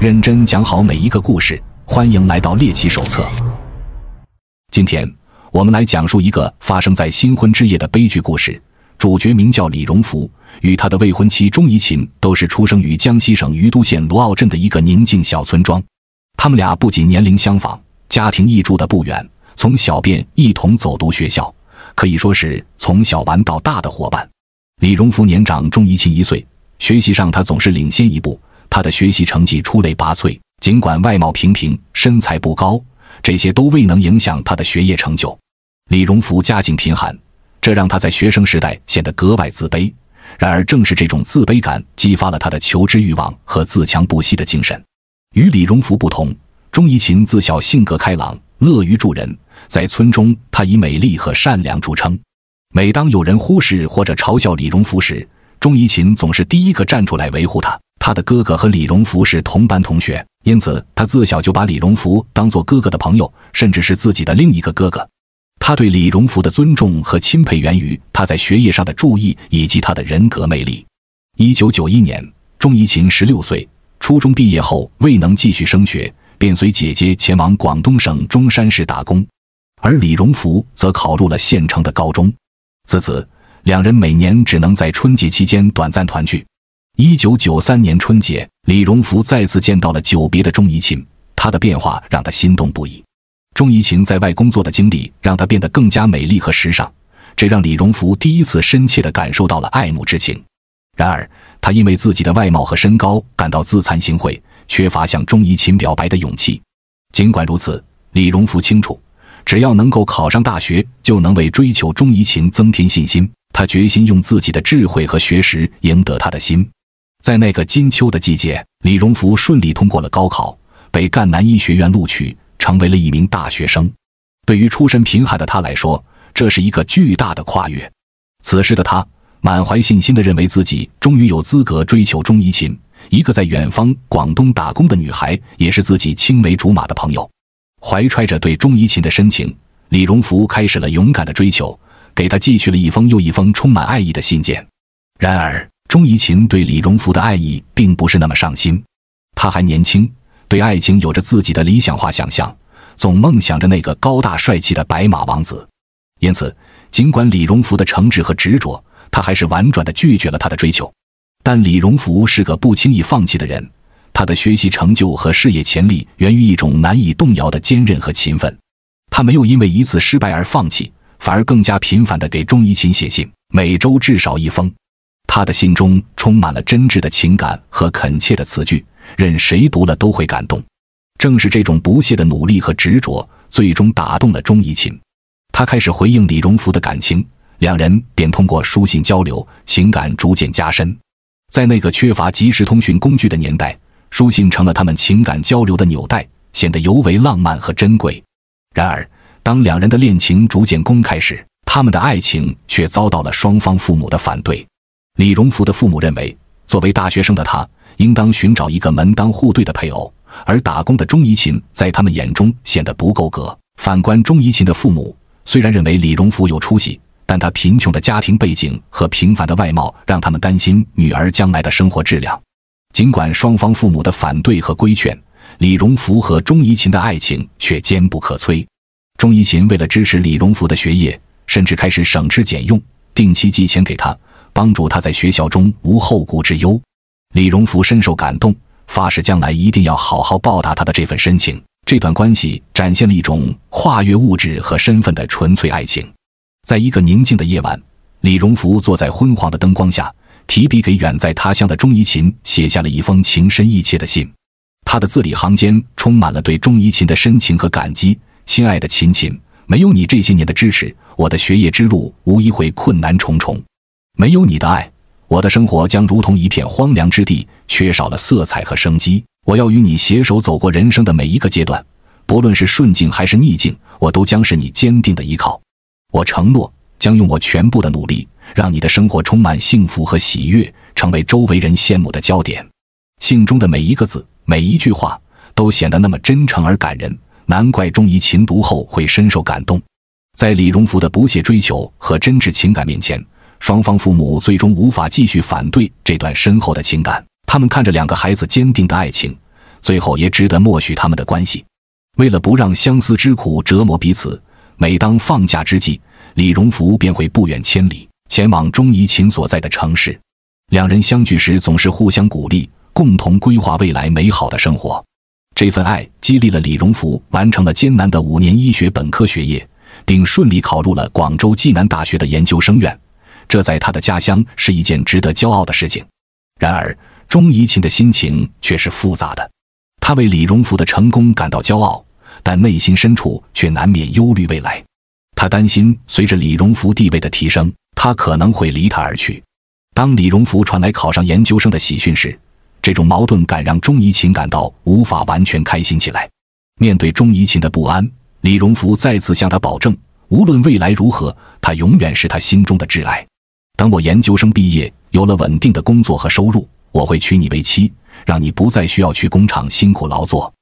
认真讲好每一个故事，欢迎来到猎奇手册。今天我们来讲述一个发生在新婚之夜的悲剧故事。主角名叫李荣福，与他的未婚妻钟怡琴都是出生于江西省余都县罗坳镇的一个宁静小村庄。他们俩不仅年龄相仿，家庭亦住的不远，从小便一同走读学校，可以说是从小玩到大的伙伴。李荣福年长钟怡琴一岁，学习上他总是领先一步。他的学习成绩出类拔萃，尽管外貌平平、身材不高，这些都未能影响他的学业成就。李荣福家境贫寒，这让他在学生时代显得格外自卑。然而，正是这种自卑感激发了他的求知欲望和自强不息的精神。与李荣福不同，钟怡琴自小性格开朗，乐于助人，在村中他以美丽和善良著称。每当有人忽视或者嘲笑李荣福时，钟怡琴总是第一个站出来维护他。他的哥哥和李荣福是同班同学，因此他自小就把李荣福当做哥哥的朋友，甚至是自己的另一个哥哥。他对李荣福的尊重和钦佩源于他在学业上的注意以及他的人格魅力。一九九一年，钟怡琴十六岁，初中毕业后未能继续升学，便随姐姐前往广东省中山市打工，而李荣福则考入了县城的高中。自此，两人每年只能在春节期间短暂团聚。一九九三年春节，李荣福再次见到了久别的钟怡琴，她的变化让他心动不已。钟怡琴在外工作的经历让她变得更加美丽和时尚，这让李荣福第一次深切地感受到了爱慕之情。然而，他因为自己的外貌和身高感到自惭形秽，缺乏向钟怡琴表白的勇气。尽管如此，李荣福清楚，只要能够考上大学，就能为追求钟怡琴增添信心。他决心用自己的智慧和学识赢得她的心。在那个金秋的季节，李荣福顺利通过了高考，被赣南医学院录取，成为了一名大学生。对于出身贫寒的他来说，这是一个巨大的跨越。此时的他满怀信心地认为自己终于有资格追求钟怡琴，一个在远方广东打工的女孩，也是自己青梅竹马的朋友。怀揣着对钟怡琴的深情，李荣福开始了勇敢的追求，给她寄去了一封又一封充满爱意的信件。然而，钟怡琴对李荣福的爱意并不是那么上心，他还年轻，对爱情有着自己的理想化想象，总梦想着那个高大帅气的白马王子。因此，尽管李荣福的诚挚和执着，他还是婉转地拒绝了他的追求。但李荣福是个不轻易放弃的人，他的学习成就和事业潜力源于一种难以动摇的坚韧和勤奋。他没有因为一次失败而放弃，反而更加频繁地给钟怡琴写信，每周至少一封。他的心中充满了真挚的情感和恳切的词句，任谁读了都会感动。正是这种不懈的努力和执着，最终打动了钟怡琴。他开始回应李荣福的感情，两人便通过书信交流，情感逐渐加深。在那个缺乏即时通讯工具的年代，书信成了他们情感交流的纽带，显得尤为浪漫和珍贵。然而，当两人的恋情逐渐公开时，他们的爱情却遭到了双方父母的反对。李荣福的父母认为，作为大学生的他应当寻找一个门当户对的配偶，而打工的钟怡琴在他们眼中显得不够格。反观钟怡琴的父母，虽然认为李荣福有出息，但他贫穷的家庭背景和平凡的外貌让他们担心女儿将来的生活质量。尽管双方父母的反对和规劝，李荣福和钟怡琴的爱情却坚不可摧。钟怡琴为了支持李荣福的学业，甚至开始省吃俭用，定期寄钱给他。帮助他在学校中无后顾之忧，李荣福深受感动，发誓将来一定要好好报答他的这份深情。这段关系展现了一种跨越物质和身份的纯粹爱情。在一个宁静的夜晚，李荣福坐在昏黄的灯光下，提笔给远在他乡的钟怡琴写下了一封情深意切的信。他的字里行间充满了对钟怡琴的深情和感激。亲爱的琴琴，没有你这些年的支持，我的学业之路无疑会困难重重。没有你的爱，我的生活将如同一片荒凉之地，缺少了色彩和生机。我要与你携手走过人生的每一个阶段，不论是顺境还是逆境，我都将是你坚定的依靠。我承诺，将用我全部的努力，让你的生活充满幸福和喜悦，成为周围人羡慕的焦点。信中的每一个字，每一句话，都显得那么真诚而感人，难怪钟怡琴读后会深受感动。在李荣福的不懈追求和真挚情感面前。双方父母最终无法继续反对这段深厚的情感，他们看着两个孩子坚定的爱情，最后也只得默许他们的关系。为了不让相思之苦折磨彼此，每当放假之际，李荣福便会不远千里前往钟怡琴所在的城市。两人相聚时总是互相鼓励，共同规划未来美好的生活。这份爱激励了李荣福完成了艰难的五年医学本科学业，并顺利考入了广州暨南大学的研究生院。这在他的家乡是一件值得骄傲的事情，然而钟怡琴的心情却是复杂的。他为李荣福的成功感到骄傲，但内心深处却难免忧虑未来。他担心随着李荣福地位的提升，他可能会离他而去。当李荣福传来考上研究生的喜讯时，这种矛盾感让钟怡琴感到无法完全开心起来。面对钟怡琴的不安，李荣福再次向他保证，无论未来如何，他永远是他心中的挚爱。等我研究生毕业，有了稳定的工作和收入，我会娶你为妻，让你不再需要去工厂辛苦劳作。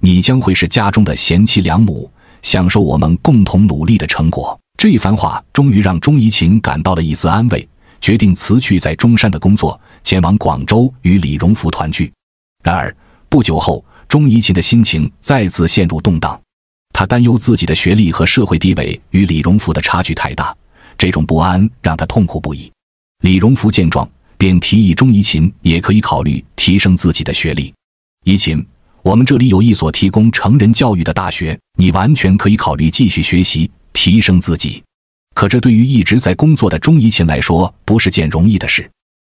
你将会是家中的贤妻良母，享受我们共同努力的成果。这一番话终于让钟怡琴感到了一丝安慰，决定辞去在中山的工作，前往广州与李荣福团聚。然而不久后，钟怡琴的心情再次陷入动荡，她担忧自己的学历和社会地位与李荣福的差距太大。这种不安让他痛苦不已。李荣福见状，便提议钟怡琴也可以考虑提升自己的学历。怡琴，我们这里有一所提供成人教育的大学，你完全可以考虑继续学习，提升自己。可这对于一直在工作的钟怡琴来说，不是件容易的事。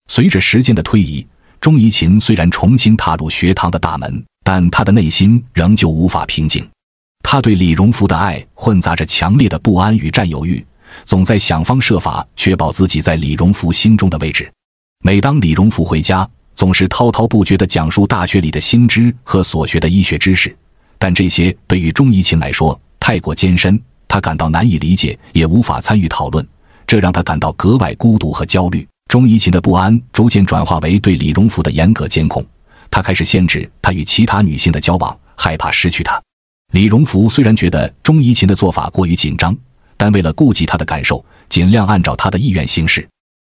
随着时间的推移，钟怡琴虽然重新踏入学堂的大门，但她的内心仍旧无法平静。她对李荣福的爱混杂着强烈的不安与占有欲。总在想方设法确保自己在李荣福心中的位置。每当李荣福回家，总是滔滔不绝地讲述大学里的新知和所学的医学知识。但这些对于钟怡琴来说太过艰深，她感到难以理解，也无法参与讨论。这让她感到格外孤独和焦虑。钟怡琴的不安逐渐转化为对李荣福的严格监控。她开始限制他与其他女性的交往，害怕失去他。李荣福虽然觉得钟怡琴的做法过于紧张。但为了顾及他的感受，尽量按照他的意愿行事。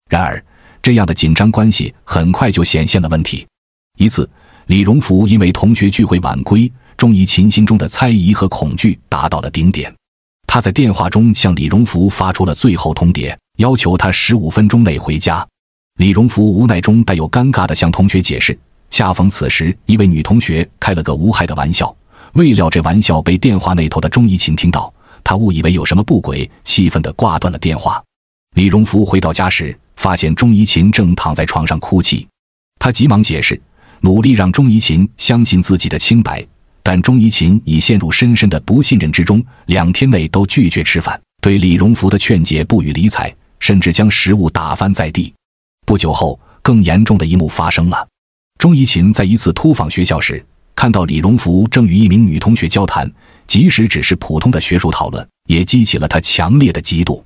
然而，这样的紧张关系很快就显现了问题。一次，李荣福因为同学聚会晚归，钟怡琴心中的猜疑和恐惧达到了顶点。他在电话中向李荣福发出了最后通牒，要求他十五分钟内回家。李荣福无奈中带有尴尬的向同学解释。恰逢此时，一位女同学开了个无害的玩笑，未料这玩笑被电话那头的钟怡琴听到。他误以为有什么不轨，气愤地挂断了电话。李荣福回到家时，发现钟怡琴正躺在床上哭泣。他急忙解释，努力让钟怡琴相信自己的清白，但钟怡琴已陷入深深的不信任之中，两天内都拒绝吃饭，对李荣福的劝解不予理睬，甚至将食物打翻在地。不久后，更严重的一幕发生了：钟怡琴在一次突访学校时，看到李荣福正与一名女同学交谈。即使只是普通的学术讨论，也激起了他强烈的嫉妒。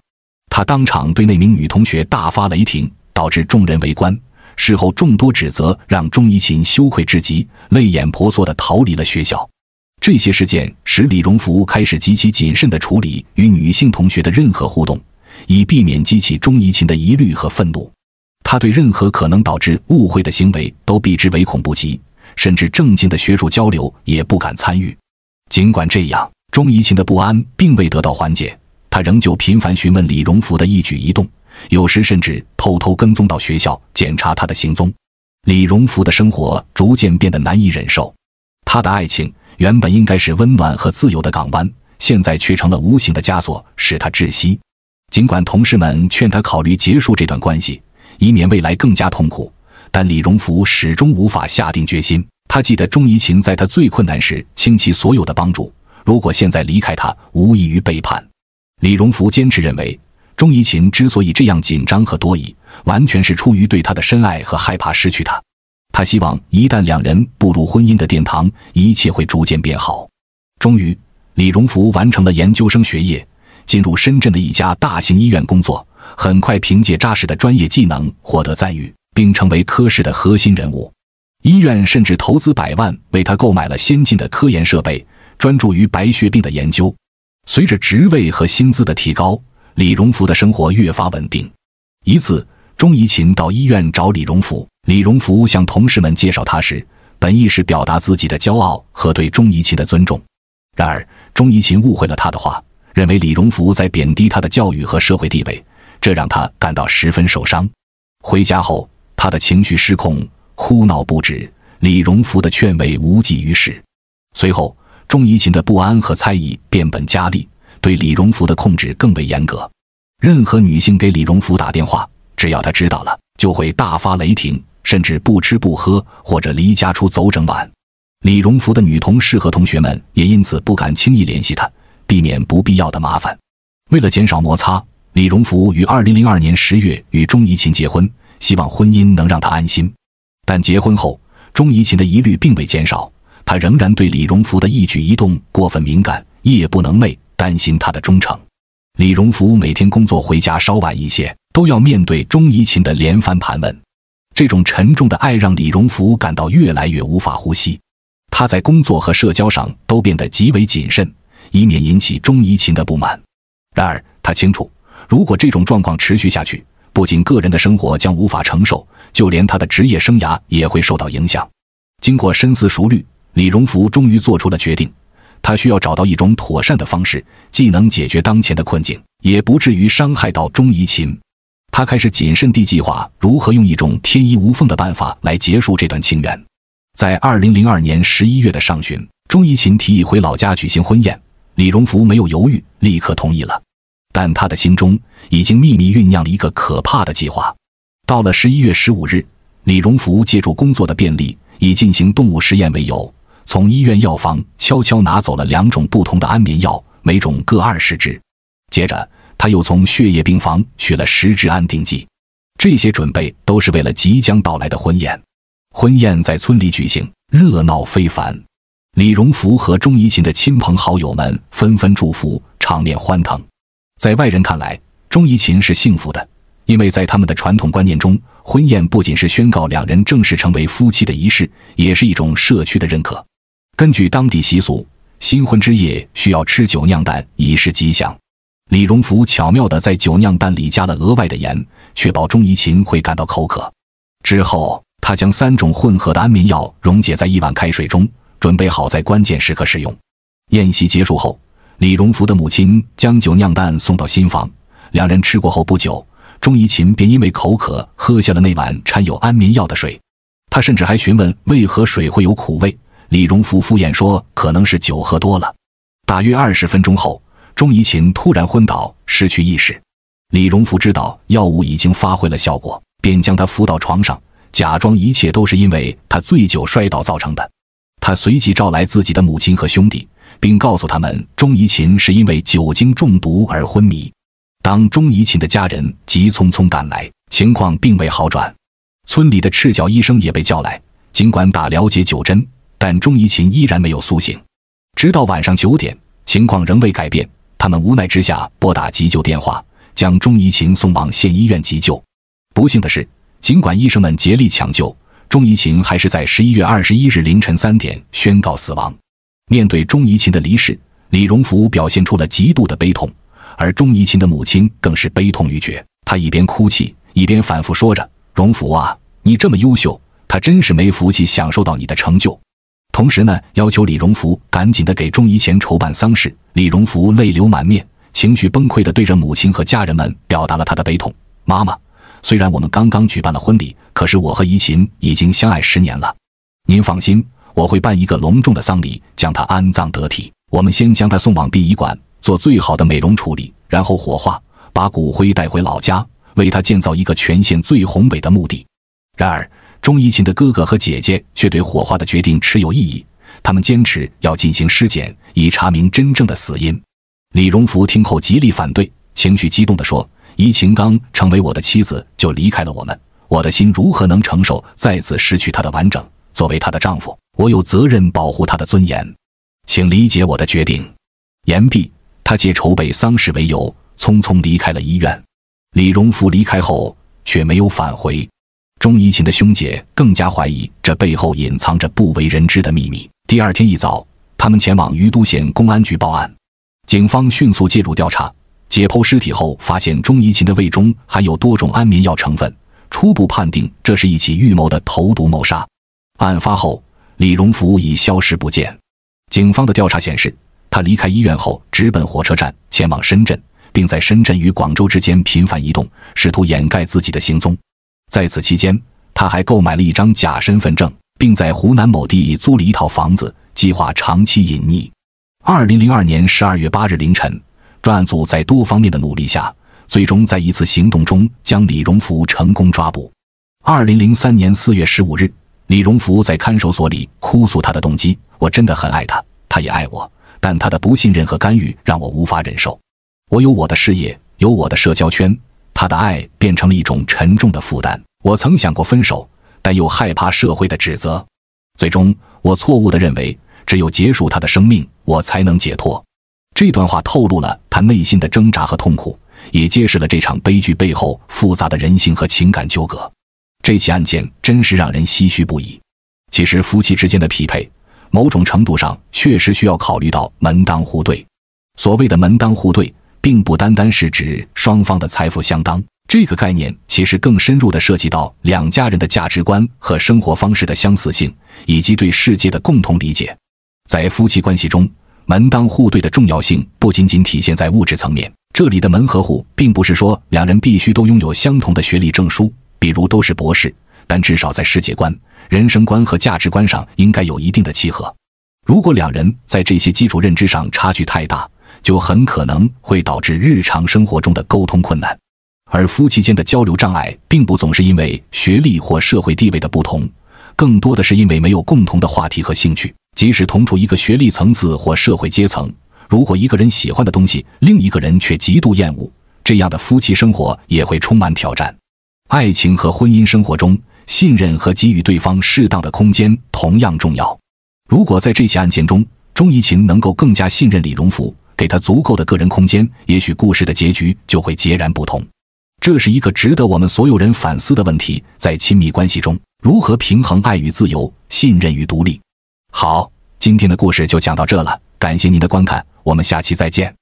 他当场对那名女同学大发雷霆，导致众人围观。事后众多指责让钟怡琴羞愧至极，泪眼婆娑地逃离了学校。这些事件使李荣福开始极其谨慎地处理与女性同学的任何互动，以避免激起钟怡琴的疑虑和愤怒。他对任何可能导致误会的行为都避之唯恐不及，甚至正经的学术交流也不敢参与。尽管这样，钟怡琴的不安并未得到缓解，他仍旧频繁询问李荣福的一举一动，有时甚至偷偷跟踪到学校检查他的行踪。李荣福的生活逐渐变得难以忍受，他的爱情原本应该是温暖和自由的港湾，现在却成了无形的枷锁，使他窒息。尽管同事们劝他考虑结束这段关系，以免未来更加痛苦，但李荣福始终无法下定决心。他记得钟怡琴在他最困难时倾其所有的帮助。如果现在离开他，无异于背叛。李荣福坚持认为，钟怡琴之所以这样紧张和多疑，完全是出于对他的深爱和害怕失去他。他希望，一旦两人步入婚姻的殿堂，一切会逐渐变好。终于，李荣福完成了研究生学业，进入深圳的一家大型医院工作。很快，凭借扎实的专业技能，获得赞誉，并成为科室的核心人物。医院甚至投资百万为他购买了先进的科研设备，专注于白血病的研究。随着职位和薪资的提高，李荣福的生活越发稳定。一次，钟怡琴到医院找李荣福，李荣福向同事们介绍他时，本意是表达自己的骄傲和对钟怡琴的尊重。然而，钟怡琴误会了他的话，认为李荣福在贬低他的教育和社会地位，这让他感到十分受伤。回家后，他的情绪失控。哭闹不止，李荣福的劝慰无济于事。随后，钟怡琴的不安和猜疑变本加厉，对李荣福的控制更为严格。任何女性给李荣福打电话，只要他知道了，就会大发雷霆，甚至不吃不喝或者离家出走整晚。李荣福的女同事和同学们也因此不敢轻易联系他，避免不必要的麻烦。为了减少摩擦，李荣福于二零零二年十月与钟怡琴结婚，希望婚姻能让他安心。但结婚后，钟怡琴的疑虑并未减少，她仍然对李荣福的一举一动过分敏感，夜不能寐，担心他的忠诚。李荣福每天工作回家稍晚一些，都要面对钟怡琴的连番盘问。这种沉重的爱让李荣福感到越来越无法呼吸，他在工作和社交上都变得极为谨慎，以免引起钟怡琴的不满。然而，他清楚，如果这种状况持续下去，不仅个人的生活将无法承受，就连他的职业生涯也会受到影响。经过深思熟虑，李荣福终于做出了决定。他需要找到一种妥善的方式，既能解决当前的困境，也不至于伤害到钟怡琴。他开始谨慎地计划如何用一种天衣无缝的办法来结束这段情缘。在二零零二年十一月的上旬，钟怡琴提议回老家举行婚宴，李荣福没有犹豫，立刻同意了。但他的心中已经秘密酝酿了一个可怕的计划。到了十一月十五日，李荣福借助工作的便利，以进行动物实验为由，从医院药房悄悄拿走了两种不同的安眠药，每种各二十支。接着，他又从血液病房取了十支安定剂。这些准备都是为了即将到来的婚宴。婚宴在村里举行，热闹非凡。李荣福和钟怡琴的亲朋好友们纷纷祝福，场面欢腾。在外人看来，钟怡琴是幸福的，因为在他们的传统观念中，婚宴不仅是宣告两人正式成为夫妻的仪式，也是一种社区的认可。根据当地习俗，新婚之夜需要吃酒酿蛋以示吉祥。李荣福巧妙地在酒酿蛋里加了额外的盐，确保钟怡琴会感到口渴。之后，他将三种混合的安眠药溶解在一碗开水中，准备好在关键时刻使用。宴席结束后。李荣福的母亲将酒酿蛋送到新房，两人吃过后不久，钟怡琴便因为口渴喝下了那碗掺有安眠药的水。他甚至还询问为何水会有苦味。李荣福敷衍说可能是酒喝多了。大约二十分钟后，钟怡琴突然昏倒，失去意识。李荣福知道药物已经发挥了效果，便将他扶到床上，假装一切都是因为他醉酒摔倒造成的。他随即召来自己的母亲和兄弟。并告诉他们，钟怡琴是因为酒精中毒而昏迷。当钟怡琴的家人急匆匆赶来，情况并未好转。村里的赤脚医生也被叫来，尽管打了解酒针，但钟怡琴依然没有苏醒。直到晚上九点，情况仍未改变。他们无奈之下拨打急救电话，将钟怡琴送往县医院急救。不幸的是，尽管医生们竭力抢救，钟怡琴还是在十一月二十一日凌晨三点宣告死亡。面对钟怡琴的离世，李荣福表现出了极度的悲痛，而钟怡琴的母亲更是悲痛欲绝。她一边哭泣，一边反复说着：“荣福啊，你这么优秀，他真是没福气享受到你的成就。”同时呢，要求李荣福赶紧的给钟怡琴筹办丧事。李荣福泪流满面，情绪崩溃的对着母亲和家人们表达了他的悲痛：“妈妈，虽然我们刚刚举办了婚礼，可是我和怡琴已经相爱十年了。您放心。”我会办一个隆重的丧礼，将他安葬得体。我们先将他送往殡仪馆，做最好的美容处理，然后火化，把骨灰带回老家，为他建造一个全县最宏伟的墓地。然而，钟怡琴的哥哥和姐姐却对火化的决定持有异议，他们坚持要进行尸检，以查明真正的死因。李荣福听后极力反对，情绪激动地说：“怡琴刚成为我的妻子就离开了我们，我的心如何能承受再次失去他的完整？”作为她的丈夫，我有责任保护她的尊严，请理解我的决定。言毕，他借筹备丧事为由，匆匆离开了医院。李荣福离开后却没有返回。钟怡琴的兄姐更加怀疑，这背后隐藏着不为人知的秘密。第二天一早，他们前往于都县公安局报案，警方迅速介入调查。解剖尸体后，发现钟怡琴的胃中含有多种安眠药成分，初步判定这是一起预谋的投毒谋杀。案发后，李荣福已消失不见。警方的调查显示，他离开医院后直奔火车站，前往深圳，并在深圳与广州之间频繁移动，试图掩盖自己的行踪。在此期间，他还购买了一张假身份证，并在湖南某地租了一套房子，计划长期隐匿。二零零二年十二月八日凌晨，专案组在多方面的努力下，最终在一次行动中将李荣福成功抓捕。二零零三年四月十五日。李荣福在看守所里哭诉他的动机：“我真的很爱他，他也爱我，但他的不信任和干预让我无法忍受。我有我的事业，有我的社交圈，他的爱变成了一种沉重的负担。我曾想过分手，但又害怕社会的指责。最终，我错误地认为，只有结束他的生命，我才能解脱。”这段话透露了他内心的挣扎和痛苦，也揭示了这场悲剧背后复杂的人性和情感纠葛。这起案件真是让人唏嘘不已。其实，夫妻之间的匹配，某种程度上确实需要考虑到门当户对。所谓的门当户对，并不单单是指双方的财富相当。这个概念其实更深入地涉及到两家人的价值观和生活方式的相似性，以及对世界的共同理解。在夫妻关系中，门当户对的重要性不仅仅体现在物质层面。这里的门和户，并不是说两人必须都拥有相同的学历证书。比如都是博士，但至少在世界观、人生观和价值观上应该有一定的契合。如果两人在这些基础认知上差距太大，就很可能会导致日常生活中的沟通困难。而夫妻间的交流障碍，并不总是因为学历或社会地位的不同，更多的是因为没有共同的话题和兴趣。即使同处一个学历层次或社会阶层，如果一个人喜欢的东西，另一个人却极度厌恶，这样的夫妻生活也会充满挑战。爱情和婚姻生活中，信任和给予对方适当的空间同样重要。如果在这起案件中，钟怡晴能够更加信任李荣福，给他足够的个人空间，也许故事的结局就会截然不同。这是一个值得我们所有人反思的问题：在亲密关系中，如何平衡爱与自由，信任与独立？好，今天的故事就讲到这了，感谢您的观看，我们下期再见。